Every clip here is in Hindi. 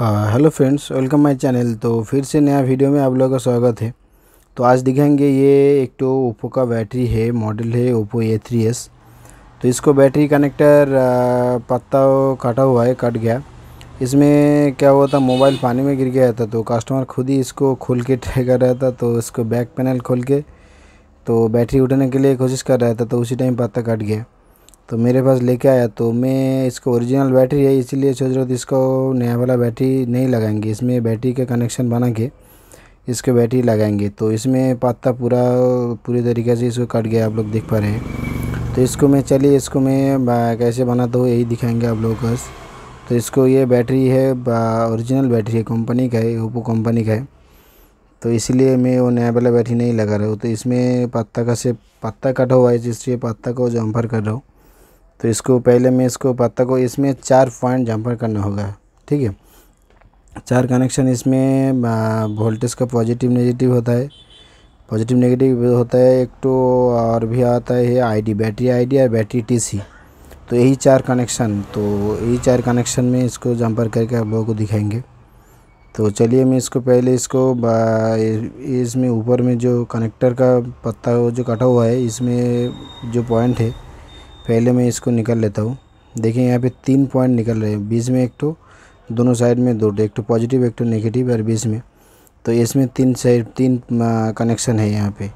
hello friends welcome my channel तो फिर से नया वीडियो में आप लोगों का स्वागत है तो आज दिखाएंगे ये एक तो ओप्पो का बैटरी है मॉडल है ओप्पो ए थ्री एस तो इसको बैटरी कनेक्टर पत्ता काटा हुआ है कट गया इसमें क्या हुआ था मोबाइल पानी में गिर गया था तो कस्टमर खुद ही इसको खोल के ट्राई कर रहा था तो इसको बैक पैनल खोल के तो बैटरी उठाने के लिए कोशिश कर रहा था तो उसी टाइम पत्ता कट गया तो मेरे पास लेके आया तो मैं इसको ओरिजिनल बैटरी है इसीलिए सोच रहा था इसको नया वाला बैटरी नहीं लगाएंगे इसमें बैटरी का कनेक्शन बना के इसके बैटरी लगाएंगे तो इसमें पत्ता पूरा पूरी तरीके से इसको कट गया आप लोग देख पा रहे हैं तो इसको मैं चलिए इसको मैं कैसे बनाता हूँ यही दिखाएंगे आप लोगों को तो इसको ये बैटरी है ओरिजिनल बैटरी है कंपनी का है ओप्पो कंपनी का है तो इसीलिए मैं वो नया वाला बैटरी नहीं लगा रहा हूँ तो इसमें पत्ता का से पत्ता कटा हुआ है जिससे पत्ता को जम्फर कर रहा हूँ तो इसको पहले मैं इसको पत्ता को इसमें चार पॉइंट जम्पर करना होगा ठीक है चार कनेक्शन इसमें वोल्टेज का पॉजिटिव नेगेटिव होता है पॉजिटिव नेगेटिव होता है एक तो और भी आता है आईडी बैटरी आईडी और बैटरी टीसी तो यही चार कनेक्शन तो यही चार कनेक्शन में इसको जम्पर करके आप लोगों को दिखाएंगे तो चलिए मैं इसको पहले इसको इसमें ऊपर में जो कनेक्टर का पत्ता जो कटा हुआ है इसमें जो पॉइंट है पहले मैं इसको निकल लेता हूँ देखिए यहाँ पे तीन पॉइंट निकल रहे हैं बीच में एक तो दोनों साइड में दो एक तो पॉजिटिव एक तो नेगेटिव और बीच में तो इसमें तीन साइड तीन कनेक्शन है यहाँ पे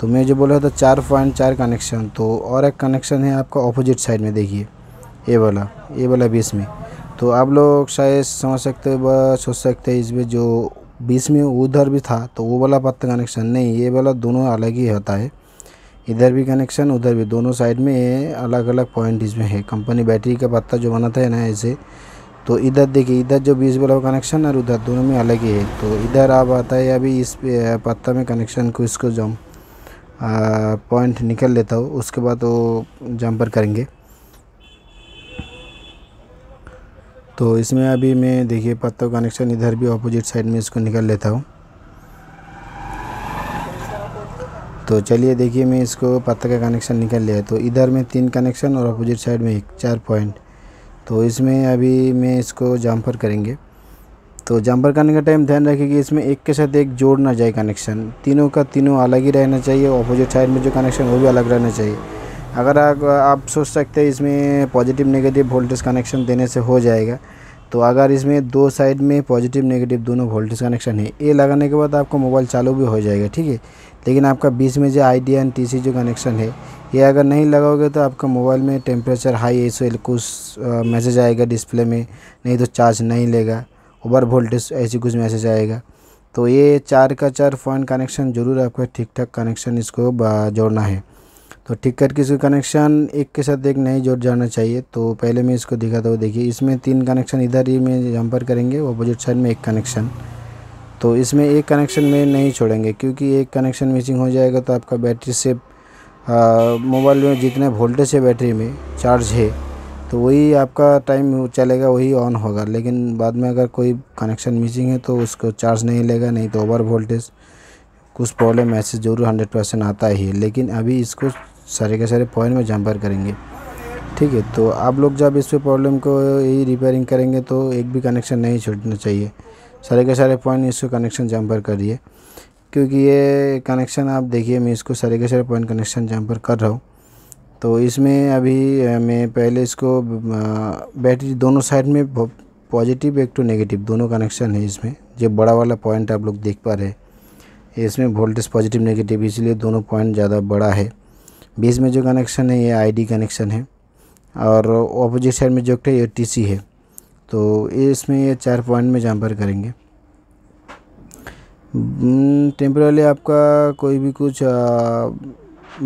तो मैं जो बोला था चार पॉइंट चार कनेक्शन तो और एक कनेक्शन है आपका ऑपोजिट साइड में देखिए ए वाला ए वाला बीस में तो आप लोग शायद समझ सकते हो सोच सकते हैं इसमें जो बीस में उधर भी था तो वो वाला पत्ता कनेक्शन नहीं ये वाला दोनों अलग ही होता है इधर भी कनेक्शन उधर भी दोनों साइड में अलग अलग पॉइंट इसमें है कंपनी बैटरी का पत्ता जो बनाता है ना ऐसे तो इधर देखिए इधर जो बीस वाला कनेक्शन और उधर दोनों में अलग ही है तो इधर आप आता है अभी इस पत्ता में कनेक्शन को इसको जम पॉइंट निकल लेता हूँ उसके बाद वो जम्पर करेंगे तो इसमें अभी मैं देखिए पत्ता कनेक्शन इधर भी अपोजिट साइड में इसको निकल लेता हूँ तो चलिए देखिए मैं इसको पत्ता का कनेक्शन निकल लिया तो इधर में तीन कनेक्शन और अपोजिट साइड में एक चार पॉइंट तो इसमें अभी मैं इसको जम्पर करेंगे तो जम्पर करने का टाइम ध्यान रखें कि इसमें एक के साथ एक जोड़ ना जाए कनेक्शन तीनों का तीनों अलग ही रहना चाहिए अपोजिट साइड में जो कनेक्शन वो भी अलग रहना चाहिए अगर आप, आप सोच सकते हैं इसमें पॉजिटिव नेगेटिव वोल्टेज कनेक्शन देने से हो जाएगा तो अगर इसमें दो साइड में पॉजिटिव नेगेटिव दोनों वोल्टेज कनेक्शन है ये लगाने के बाद आपको मोबाइल चालू भी हो जाएगा ठीक है लेकिन आपका बीच में जो आई डी एंड टी जो कनेक्शन है ये अगर नहीं लगाओगे तो आपका मोबाइल में टेम्परेचर हाई है सो कुछ मैसेज आएगा डिस्प्ले में नहीं तो चार्ज नहीं लेगा ओवर वोल्टेज ऐसी कुछ मैसेज आएगा तो ये चार का चार पॉइंट कनेक्शन ज़रूर आपका ठीक ठाक कनेक्शन इसको जोड़ना है तो टिकट की कनेक्शन एक के साथ एक नहीं जोड़ जाना चाहिए तो पहले मैं इसको दिखाता हूँ देखिए इसमें तीन कनेक्शन इधर ही में जम्पर करेंगे अपोजिट साइड में एक कनेक्शन तो इसमें एक कनेक्शन में नहीं छोड़ेंगे क्योंकि एक कनेक्शन मिसिंग हो जाएगा तो आपका बैटरी से मोबाइल में जितने वोल्टेज है बैटरी में चार्ज है तो वही आपका टाइम चलेगा वही ऑन होगा लेकिन बाद में अगर कोई कनेक्शन मिसिंग है तो उसको चार्ज नहीं लेगा नहीं तो ओवर वोल्टेज कुछ प्रॉब्लम ऐसे ज़रूर हंड्रेड परसेंट आता ही है लेकिन अभी इसको सारे के सारे पॉइंट में जंपर करेंगे ठीक है तो आप लोग जब इस पर प्रॉब्लम को यही रिपेयरिंग करेंगे तो एक भी कनेक्शन नहीं छोड़ना चाहिए सारे के सारे पॉइंट इसको कनेक्शन जंपर करिए क्योंकि ये कनेक्शन आप देखिए मैं इसको सारे के सारे पॉइंट कनेक्शन जम्पर कर रहा हूँ तो इसमें अभी मैं पहले इसको बैटरी दोनों साइड में पॉजिटिव एक टू नेगेटिव दोनों कनेक्शन है इसमें जो बड़ा वाला पॉइंट आप लोग देख पा रहे हैं इसमें वोल्टेज पॉजिटिव नेगेटिव इसलिए दोनों पॉइंट ज़्यादा बड़ा है बीच में जो कनेक्शन है ये आईडी कनेक्शन है और ऑपोजिट साइड में जो है ये टीसी है तो इसमें ये चार पॉइंट में जम्पर करेंगे टेम्परली हम्म, आपका कोई भी कुछ आ,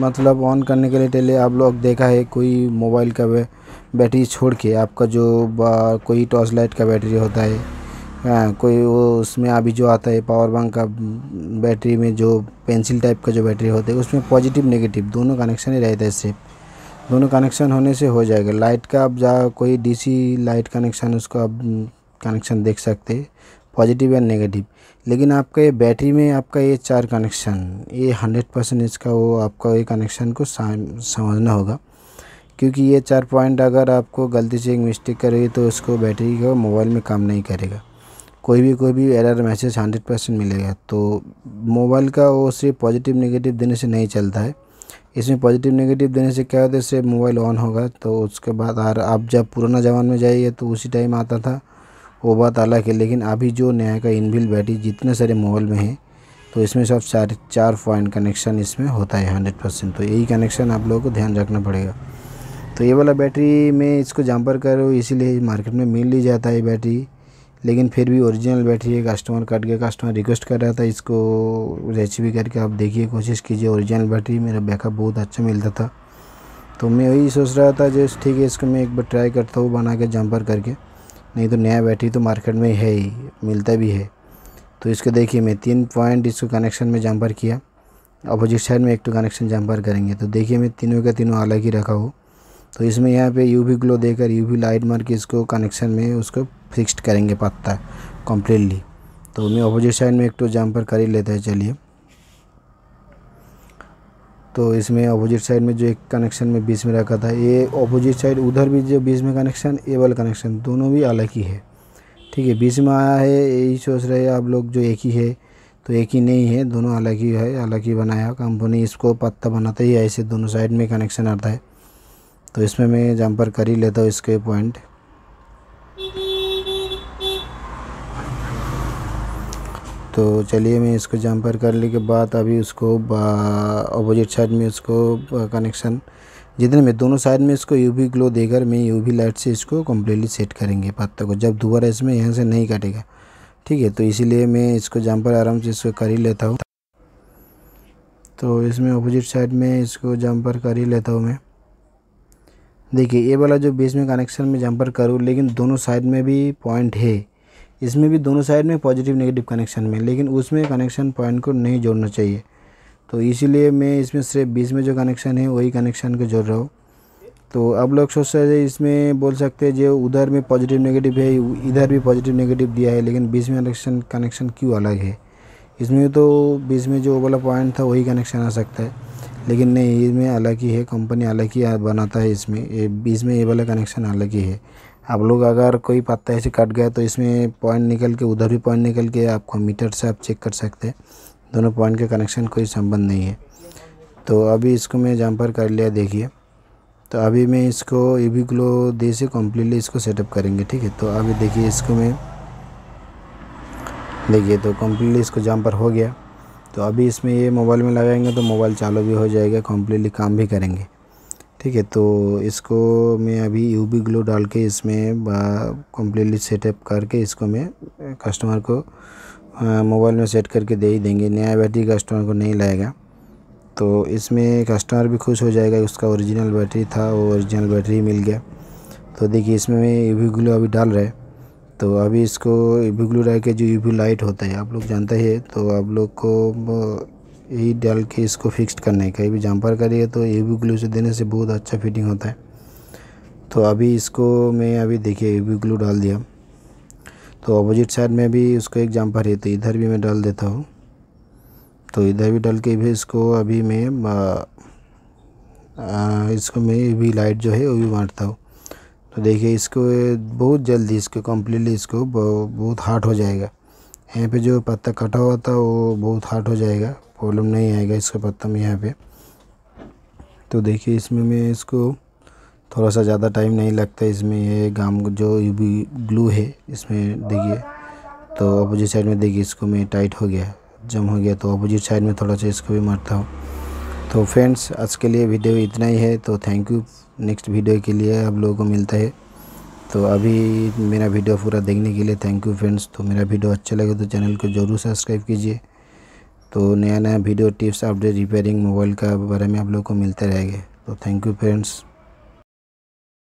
मतलब ऑन करने के लिए पहले आप लोग देखा है कोई मोबाइल का बैटरी छोड़ के आपका जो कोई टॉर्च लाइट का बैटरी होता है हाँ कोई वो उसमें अभी जो आता है पावर बैंक का बैटरी में जो पेंसिल टाइप का जो बैटरी होता है उसमें पॉजिटिव नेगेटिव दोनों कनेक्शन ही रहता है सेफ दोनों कनेक्शन होने से हो जाएगा लाइट का आप जा कोई डीसी लाइट कनेक्शन उसको आप कनेक्शन देख सकते पॉजिटिव या नेगेटिव लेकिन आपका ये बैटरी में आपका ये चार कनेक्शन ये हंड्रेड परसेंट इसका वो आपका ये कनेक्शन को समझना होगा क्योंकि ये चार पॉइंट अगर आपको गलती से एक मिस्टेक करेगी तो उसको बैटरी का मोबाइल में काम नहीं करेगा कोई भी कोई भी एरर मैसेज हंड्रेड परसेंट मिलेगा तो मोबाइल का वो सिर्फ पॉजिटिव नेगेटिव देने से नहीं चलता है इसमें पॉजिटिव नेगेटिव देने से क्या होता है सिर्फ मोबाइल ऑन होगा तो उसके बाद और आप जब पुराना जमान में जाइए तो उसी टाइम आता था वो बात अलग है लेकिन अभी जो नया का इनबिल बैटरी जितने सारे मोबाइल में है तो इसमें सब चार चार पॉइंट कनेक्शन इसमें होता है हंड्रेड परसेंट तो यही कनेक्शन आप लोगों को ध्यान रखना पड़ेगा तो ये वाला बैटरी में इसको जम्पर करो इसीलिए मार्केट में मिल ही जाता है बैटरी लेकिन फिर भी ओरिजिनल बैटरी है कस्टमर कट गया कस्टमर रिक्वेस्ट कर रहा था इसको रेसिपी करके आप देखिए कोशिश कीजिए ओरिजिनल बैटरी मेरा बैकअप बहुत अच्छा मिलता था तो मैं वही सोच रहा था जैसे ठीक है इसको मैं एक बार ट्राई करता हूँ बना के जंपर करके नहीं तो नया बैटरी तो मार्केट में है ही मिलता भी है तो इसको देखिए मैं तीन पॉइंट इसको कनेक्शन में जंपर किया अपोजिट साइड में एक टू कनेक्शन जंपर करेंगे तो देखिए मैं तीनों का तीनों अलग ही रखा हूँ तो इसमें यहाँ पे यूवी ग्लो देकर यूवी लाइट मार के इसको कनेक्शन में उसको फिक्स्ड करेंगे पत्ता कम्प्लीटली तो मैं अपोजिट साइड में एक तो जम्पर कर ही लेता है चलिए तो इसमें अपोजिट साइड में जो एक कनेक्शन में बीच में रखा था ये अपोजिट साइड उधर भी जो बीच में कनेक्शन ए वाला कनेक्शन दोनों भी अलग ही है ठीक है बीच में आया है यही सोच रहे आप लोग जो एक ही है तो एक ही नहीं है दोनों अलग ही है अलग ही बनाया कंपनी इसको पत्ता बनाता ही ऐसे दोनों साइड में कनेक्शन आता है तो इसमें मैं पर कर ही लेता हूँ इसके पॉइंट तो चलिए मैं इसको जम्पर करने के बाद अभी उसको अपोजिट साइड में उसको कनेक्शन जितने में दोनों साइड में इसको यूवी ग्लो देकर मैं यूवी लाइट से इसको कम्प्लीटली सेट करेंगे पत्ता को जब दोबारा इसमें यहाँ से नहीं कटेगा ठीक है तो इसीलिए मैं इसको जम्पर आराम से इसको कर ही लेता हूँ तो इसमें अपोजिट साइड में इसको जम्पर कर ही लेता हूँ मैं देखिए ये वाला जो बीच में कनेक्शन में जंपर करूँ लेकिन दोनों साइड में भी पॉइंट है इसमें भी दोनों साइड में पॉजिटिव नेगेटिव कनेक्शन में लेकिन उसमें कनेक्शन पॉइंट को नहीं जोड़ना चाहिए तो इसीलिए मैं इसमें सिर्फ बीच में जो कनेक्शन है वही कनेक्शन को जोड़ रहा हूँ तो अब लोग सोच रहे इसमें बोल सकते हैं जो उधर में पॉजिटिव नेगेटिव है इधर भी पॉजिटिव नेगेटिव दिया है लेकिन बीच में कनेक्शन कनेक्शन क्यों अलग है इसमें तो बीच में जो वाला पॉइंट था वही कनेक्शन आ सकता है लेकिन नहीं इसमें अलग ही है कंपनी अलग ही बनाता है इसमें बीच में ये वाला कनेक्शन अलग ही है आप लोग अगर कोई पत्ता ऐसे कट गया तो इसमें पॉइंट निकल के उधर भी पॉइंट निकल के आपको मीटर से आप चेक कर सकते हैं दोनों पॉइंट के कनेक्शन कोई संबंध नहीं है तो अभी इसको मैं जम्पर कर लिया देखिए तो अभी मैं इसको ए बी ग्लो दे से कम्प्लीटली इसको सेटअप करेंगे ठीक है तो अभी देखिए इसको मैं देखिए तो कम्प्लीटली इसको जम्पर हो गया तो अभी इसमें ये मोबाइल में लगाएंगे तो मोबाइल चालू भी हो जाएगा कम्प्लीटली काम भी करेंगे ठीक है तो इसको मैं अभी यू बी ग्लो डाल के इसमें कम्प्लीटली सेटअप करके इसको मैं कस्टमर को मोबाइल में सेट करके दे ही देंगे नया बैटरी कस्टमर को नहीं लाएगा तो इसमें कस्टमर भी खुश हो जाएगा उसका ओरिजिनल बैटरी था वो ओरिजिनल बैटरी मिल गया तो देखिए इसमें मैं यू बी ग्लो अभी डाल रहा है तो अभी इसको यूवी ग्लू डाल के जो यूवी लाइट होता है आप लोग जानते हैं तो आप लोग को यही डाल के इसको फिक्स करना है कहीं भी जम्पर करिए तो यूवी ग्लू से देने से बहुत अच्छा फिटिंग होता है तो अभी इसको मैं अभी देखिए यूवी ग्लू डाल दिया तो अपोजिट साइड में भी उसको एक जम्पर है तो इधर भी मैं डाल देता हूँ तो इधर भी डाल के भी इसको अभी मैं आ, इसको मैं भी लाइट जो है वो भी मारता हूँ तो देखिए इसको बहुत जल्दी इसको कम्प्लीटली इसको बहुत हार्ट हो जाएगा यहाँ पे जो पत्ता कटा हुआ था वो बहुत हार्ट हो जाएगा प्रॉब्लम नहीं आएगा इसका पत्ता में यहाँ पे तो देखिए इसमें मैं इसको थोड़ा सा ज़्यादा टाइम नहीं लगता इसमें ये गाम जो भी ग्लू है इसमें देखिए तो अपोजिट साइड में देखिए इसको मैं टाइट हो गया जम हो गया तो अपोजिट साइड में थोड़ा सा इसको भी मारता हूँ तो फ्रेंड्स आज के लिए वीडियो इतना ही है तो थैंक यू नेक्स्ट वीडियो के लिए आप लोगों को मिलता है तो अभी मेरा वीडियो पूरा देखने के लिए थैंक यू फ्रेंड्स तो मेरा वीडियो अच्छा लगे तो चैनल को ज़रूर सब्सक्राइब कीजिए तो नया नया video tips update repairing mobile का बारे में आप लोग को मिलता रहेगा तो थैंक यू फ्रेंड्स